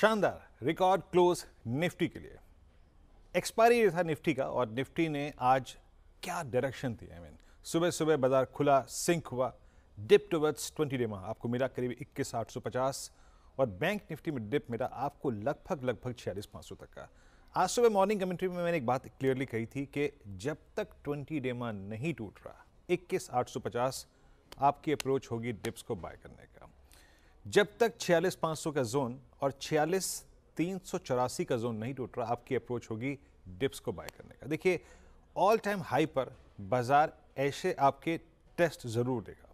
शानदार record close Nifty के लिए एक्सपायरी था निफ्टी का और निफ्टी ने आज क्या डायरेक्शन थी आई मीन सुबह सुबह बाजार खुला सिंक हुआ डिप टूवर्ड्स ट्वेंटी डे माह आपको मिला करीब इक्कीस आठ सौ पचास और बैंक निफ्टी में डिप मिला आपको लगभग लगभग छियालीस पाँच सौ तक का आज सुबह मॉर्निंग कमेंट्री में मैंने एक बात क्लियरली कही थी कि जब तक ट्वेंटी डे नहीं टूट रहा इक्कीस आठ सौ पचास आपकी अप्रोच होगी डिप्स को बाय करने का जब तक छियालीस पाँच सौ का जोन और छियालीस तीन सौ चौरासी का जोन नहीं टूट रहा आपकी अप्रोच होगी डिप्स को बाय करने का देखिए ऑल टाइम हाई पर बाजार ऐसे आपके टेस्ट ज़रूर देगा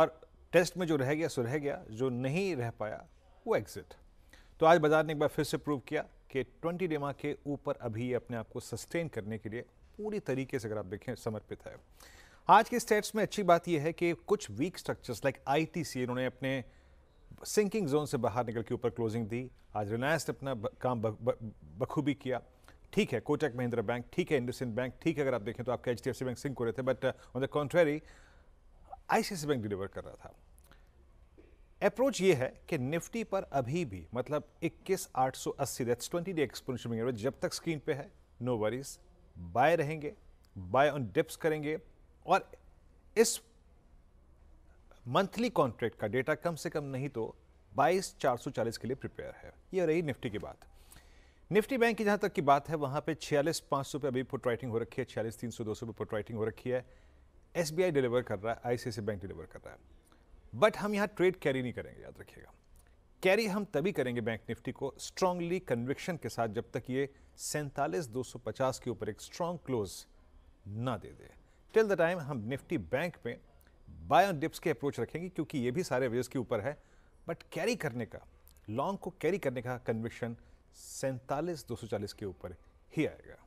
और टेस्ट में जो रह गया सो रह गया जो नहीं रह पाया वो एग्जिट तो आज बाजार ने एक बार फिर से प्रूव किया कि 20 डेमा के ऊपर अभी अपने आप को सस्टेन करने के लिए पूरी तरीके से अगर आप देखें समर्पित है आज के स्टेट्स में अच्छी बात यह है कि कुछ वीक स्ट्रक्चर्स लाइक आईटीसी इन्होंने अपने सिंकिंग जोन से बाहर निकल के ऊपर क्लोजिंग दी आज रिलायंस ने अपना काम बखूबी किया ठीक है कोटक महिंद्रा बैंक ठीक है इंडसिन बैंक ठीक है अगर आप देखें तो आपके H D F C bank sink हो रहे थे but on the contrary ICICI bank deliver कर रहा था अप्रोच ये है कि निफ्टी पर अभी भी मतलब 21880 दैट्स ट्वेंटी डे एक्सपोनेंशियल जब तक स्क्रीन पे है नो वरीज बाय रहेंगे बाय ऑन डिप्स करेंगे और इस मंथली कॉन्ट्रैक्ट का डेटा कम से कम नहीं तो बाईस चार सौ चालीस के लिए प्रिपेयर है ये रही निफ्टी की बात निफ्टी बैंक की जहां तक की बात है वहां पे छियालीस पाँच सौ पे अभी पुट राइटिंग हो रखी है छियालीस तीन सौ दो सौ पुट राइटिंग हो रखी है एस डिलीवर कर रहा है आईसीआईसी बैंक डिलीवर कर रहा है बट हम यहाँ ट्रेड कैरी नहीं करेंगे याद रखिएगा कैरी हम तभी करेंगे बैंक निफ्टी को स्ट्रांगली कन्विक्शन के साथ जब तक ये सैंतालीस दो सौ पचास के ऊपर एक स्ट्रांग क्लोज ना दे दे टिल द टाइम हम निफ्टी बैंक में बाय ऑन डिप्स के अप्रोच रखेंगे क्योंकि ये भी सारे वेज के ऊपर है बट कैरी करने का लॉन्ग को कैरी करने का कन्विक्शन सैंतालीस दो के ऊपर ही आएगा